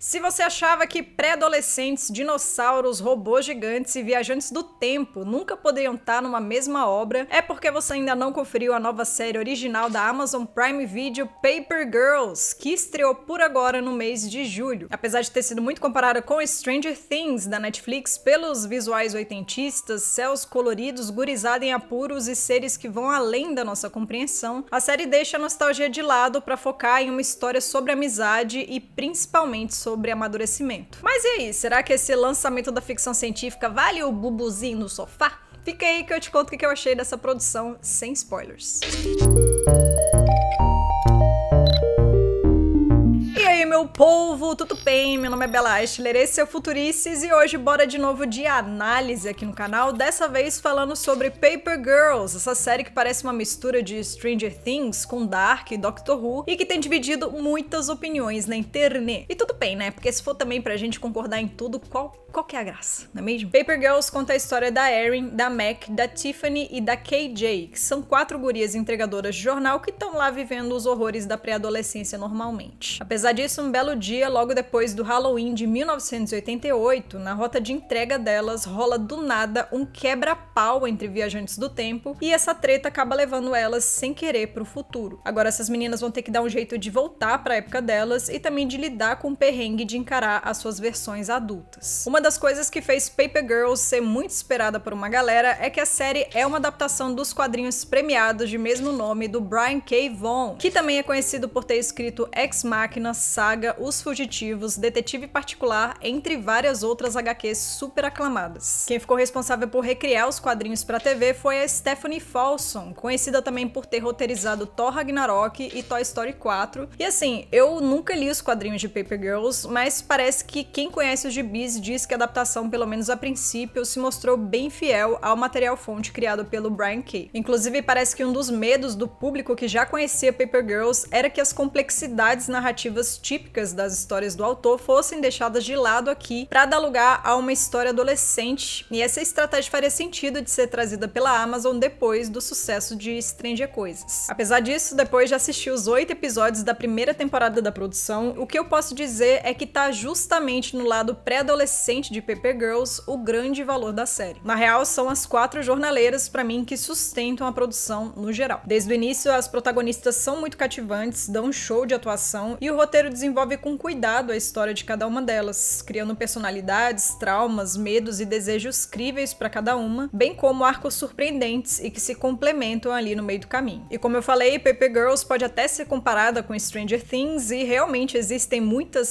Se você achava que pré-adolescentes, dinossauros, robôs gigantes e viajantes do tempo nunca poderiam estar numa mesma obra, é porque você ainda não conferiu a nova série original da Amazon Prime Video Paper Girls, que estreou por agora no mês de julho. Apesar de ter sido muito comparada com Stranger Things da Netflix pelos visuais oitentistas, céus coloridos, gurizada em apuros e seres que vão além da nossa compreensão, a série deixa a nostalgia de lado para focar em uma história sobre amizade e principalmente sobre sobre amadurecimento. Mas e aí, será que esse lançamento da ficção científica vale o bubuzinho no sofá? Fica aí que eu te conto o que eu achei dessa produção sem spoilers. Música povo, tudo bem? Meu nome é Bela Eichler, esse é o Futurices e hoje bora de novo de análise aqui no canal, dessa vez falando sobre Paper Girls, essa série que parece uma mistura de Stranger Things com Dark e Doctor Who e que tem dividido muitas opiniões na internet. E tudo bem, né? Porque se for também pra gente concordar em tudo, qual qual que é a graça, não é mesmo? Paper Girls conta a história da Erin, da Mac, da Tiffany e da KJ, que são quatro gurias entregadoras de jornal que estão lá vivendo os horrores da pré-adolescência normalmente. Apesar disso, um belo dia, logo depois do Halloween de 1988, na rota de entrega delas, rola do nada um quebra-pau entre viajantes do tempo e essa treta acaba levando elas sem querer pro futuro. Agora essas meninas vão ter que dar um jeito de voltar para a época delas e também de lidar com o perrengue de encarar as suas versões adultas. Uma das das coisas que fez Paper Girls ser muito esperada por uma galera é que a série é uma adaptação dos quadrinhos premiados de mesmo nome do Brian K. Vaughan, que também é conhecido por ter escrito Ex Machina, Saga, Os Fugitivos, Detetive Particular, entre várias outras HQs super aclamadas. Quem ficou responsável por recriar os quadrinhos para TV foi a Stephanie Folsom, conhecida também por ter roteirizado Thor Ragnarok e Toy Story 4. E assim, eu nunca li os quadrinhos de Paper Girls, mas parece que quem conhece os gibis diz que a adaptação, pelo menos a princípio, se mostrou bem fiel ao material fonte criado pelo Brian Kay. Inclusive, parece que um dos medos do público que já conhecia Paper Girls era que as complexidades narrativas típicas das histórias do autor fossem deixadas de lado aqui para dar lugar a uma história adolescente. E essa estratégia faria sentido de ser trazida pela Amazon depois do sucesso de Stranger Coisas. Apesar disso, depois de assistir os oito episódios da primeira temporada da produção, o que eu posso dizer é que tá justamente no lado pré-adolescente de PP Girls, o grande valor da série. Na real, são as quatro jornaleiras, para mim, que sustentam a produção no geral. Desde o início, as protagonistas são muito cativantes, dão um show de atuação e o roteiro desenvolve com cuidado a história de cada uma delas, criando personalidades, traumas, medos e desejos críveis para cada uma, bem como arcos surpreendentes e que se complementam ali no meio do caminho. E como eu falei, PP Girls pode até ser comparada com Stranger Things e realmente existem muitas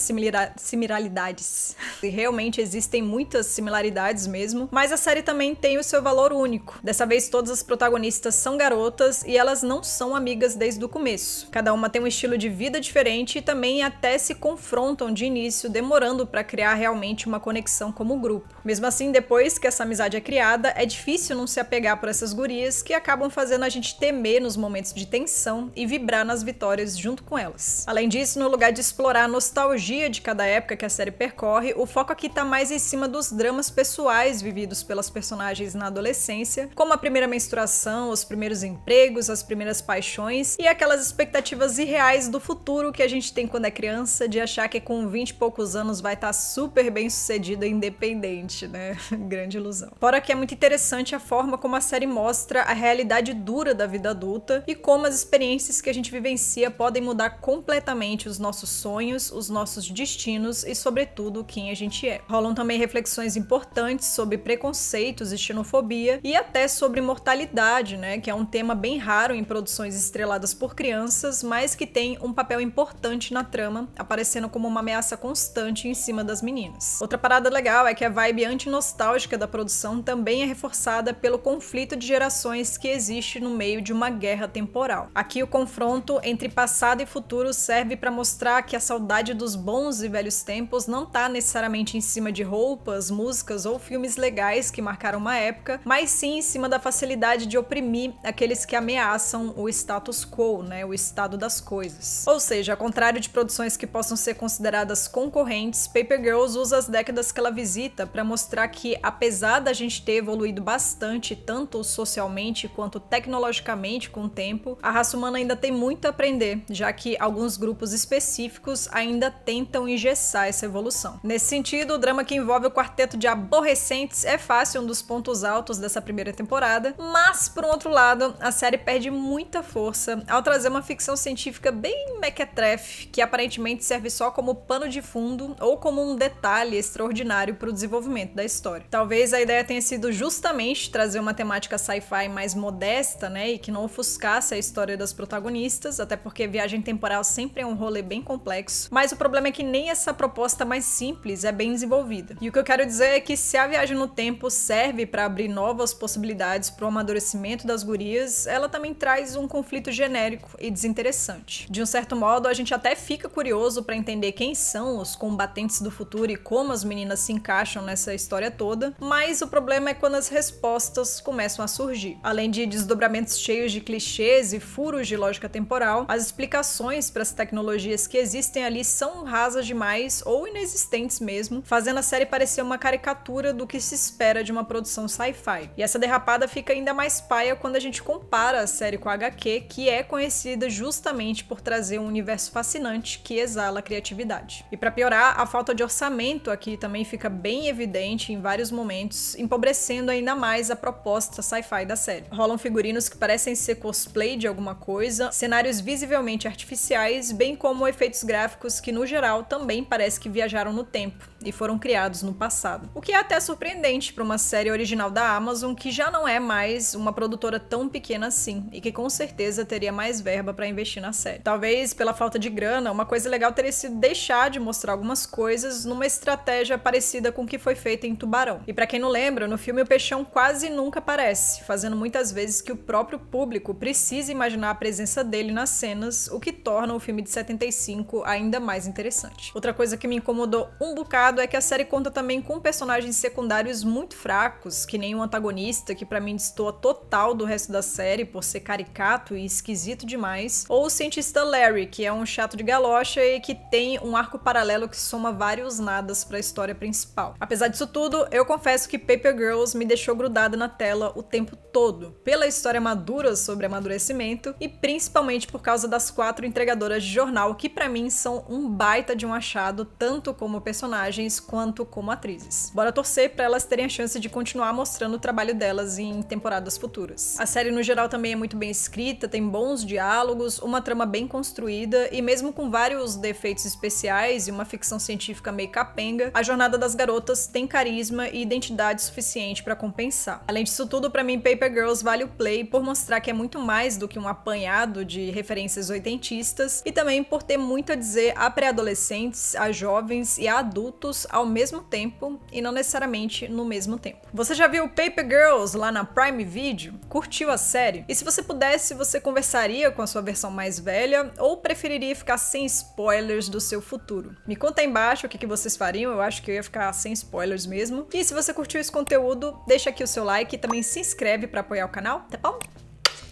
similaridades. E realmente existem existem muitas similaridades mesmo, mas a série também tem o seu valor único. Dessa vez, todas as protagonistas são garotas e elas não são amigas desde o começo. Cada uma tem um estilo de vida diferente e também até se confrontam de início, demorando para criar realmente uma conexão como grupo. Mesmo assim, depois que essa amizade é criada, é difícil não se apegar por essas gurias que acabam fazendo a gente temer nos momentos de tensão e vibrar nas vitórias junto com elas. Além disso, no lugar de explorar a nostalgia de cada época que a série percorre, o foco aqui tá mais mais em cima dos dramas pessoais vividos pelas personagens na adolescência, como a primeira menstruação, os primeiros empregos, as primeiras paixões e aquelas expectativas irreais do futuro que a gente tem quando é criança, de achar que com 20 e poucos anos vai estar tá super bem sucedido e independente, né? Grande ilusão. Fora que é muito interessante a forma como a série mostra a realidade dura da vida adulta e como as experiências que a gente vivencia podem mudar completamente os nossos sonhos, os nossos destinos e, sobretudo, quem a gente é. Rolam também reflexões importantes sobre preconceitos e xenofobia e até sobre mortalidade, né, que é um tema bem raro em produções estreladas por crianças, mas que tem um papel importante na trama, aparecendo como uma ameaça constante em cima das meninas. Outra parada legal é que a vibe antinostálgica da produção também é reforçada pelo conflito de gerações que existe no meio de uma guerra temporal. Aqui o confronto entre passado e futuro serve para mostrar que a saudade dos bons e velhos tempos não está necessariamente em cima de roupas, músicas ou filmes legais que marcaram uma época, mas sim em cima da facilidade de oprimir aqueles que ameaçam o status quo, né, o estado das coisas. Ou seja, ao contrário de produções que possam ser consideradas concorrentes, Paper Girls usa as décadas que ela visita para mostrar que, apesar da gente ter evoluído bastante, tanto socialmente quanto tecnologicamente com o tempo, a raça humana ainda tem muito a aprender, já que alguns grupos específicos ainda tentam engessar essa evolução. Nesse sentido, o drama que envolve o quarteto de aborrecentes é fácil um dos pontos altos dessa primeira temporada, mas por um outro lado, a série perde muita força ao trazer uma ficção científica bem mequetrefe, que aparentemente serve só como pano de fundo ou como um detalhe extraordinário para o desenvolvimento da história. Talvez a ideia tenha sido justamente trazer uma temática sci-fi mais modesta, né, e que não ofuscasse a história das protagonistas, até porque viagem temporal sempre é um rolê bem complexo, mas o problema é que nem essa proposta mais simples é bem desenvolvida vida. E o que eu quero dizer é que se a viagem no tempo serve para abrir novas possibilidades para o amadurecimento das gurias, ela também traz um conflito genérico e desinteressante. De um certo modo, a gente até fica curioso para entender quem são os combatentes do futuro e como as meninas se encaixam nessa história toda, mas o problema é quando as respostas começam a surgir. Além de desdobramentos cheios de clichês e furos de lógica temporal, as explicações para as tecnologias que existem ali são rasas demais ou inexistentes mesmo, fazendo a série série parecia uma caricatura do que se espera de uma produção sci-fi. E essa derrapada fica ainda mais paia quando a gente compara a série com a HQ, que é conhecida justamente por trazer um universo fascinante que exala criatividade. E para piorar, a falta de orçamento aqui também fica bem evidente em vários momentos, empobrecendo ainda mais a proposta sci-fi da série. Rolam figurinos que parecem ser cosplay de alguma coisa, cenários visivelmente artificiais, bem como efeitos gráficos que no geral também parece que viajaram no tempo e foram criados no passado. O que é até surpreendente para uma série original da Amazon que já não é mais uma produtora tão pequena assim e que com certeza teria mais verba para investir na série. Talvez pela falta de grana, uma coisa legal teria sido deixar de mostrar algumas coisas numa estratégia parecida com o que foi feita em Tubarão. E para quem não lembra, no filme o peixão quase nunca aparece, fazendo muitas vezes que o próprio público precise imaginar a presença dele nas cenas, o que torna o filme de 75 ainda mais interessante. Outra coisa que me incomodou um bocado é que a série conta também com personagens secundários muito fracos, que nem o um antagonista, que para mim destoa total do resto da série por ser caricato e esquisito demais, ou o cientista Larry, que é um chato de galocha e que tem um arco paralelo que soma vários nadas para a história principal. Apesar disso tudo, eu confesso que Paper Girls me deixou grudada na tela o tempo todo, pela história madura sobre amadurecimento e principalmente por causa das quatro entregadoras de jornal que para mim são um baita de um achado tanto como personagem personagens quanto como atrizes. Bora torcer para elas terem a chance de continuar mostrando o trabalho delas em temporadas futuras. A série no geral também é muito bem escrita, tem bons diálogos, uma trama bem construída e mesmo com vários defeitos especiais e uma ficção científica meio capenga, a jornada das garotas tem carisma e identidade suficiente para compensar. Além disso tudo, para mim Paper Girls vale o play por mostrar que é muito mais do que um apanhado de referências oitentistas e também por ter muito a dizer a pré-adolescentes, a jovens e a adultos juntos ao mesmo tempo e não necessariamente no mesmo tempo. Você já viu Paper Girls lá na Prime Video? Curtiu a série? E se você pudesse, você conversaria com a sua versão mais velha ou preferiria ficar sem spoilers do seu futuro? Me conta aí embaixo o que, que vocês fariam, eu acho que eu ia ficar sem spoilers mesmo. E se você curtiu esse conteúdo, deixa aqui o seu like e também se inscreve para apoiar o canal, tá bom?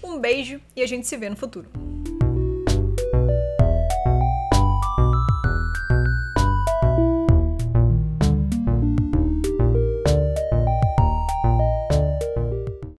Um beijo e a gente se vê no futuro.